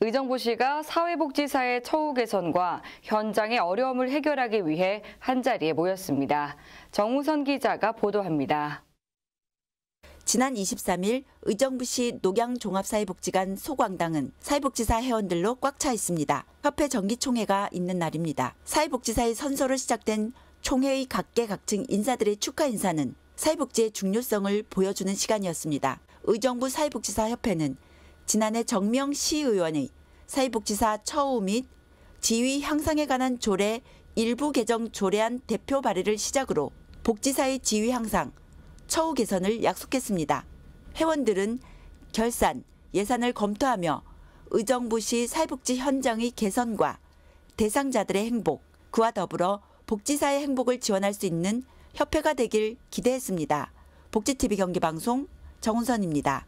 의정부시가 사회복지사의 처우 개선과 현장의 어려움을 해결하기 위해 한자리에 모였습니다. 정우선 기자가 보도합니다. 지난 23일 의정부시 녹양종합사회복지관 소광당은 사회복지사 회원들로 꽉 차 있습니다. 협회 정기총회가 있는 날입니다. 사회복지사의 선서로 시작된 총회의 각계각층 인사들의 축하 인사는 사회복지의 중요성을 보여주는 시간이었습니다. 의정부 사회복지사 협회는 지난해 정명 시의원의 사회복지사 처우 및 지위 향상에 관한 조례 일부 개정 조례안 대표 발의를 시작으로 복지사의 지위 향상, 처우 개선을 약속했습니다. 회원들은 결산, 예산을 검토하며 의정부시 사회복지 현장의 개선과 대상자들의 행복, 그와 더불어 복지사의 행복을 지원할 수 있는 협회가 되길 기대했습니다. 복지TV 경기방송 정은선입니다.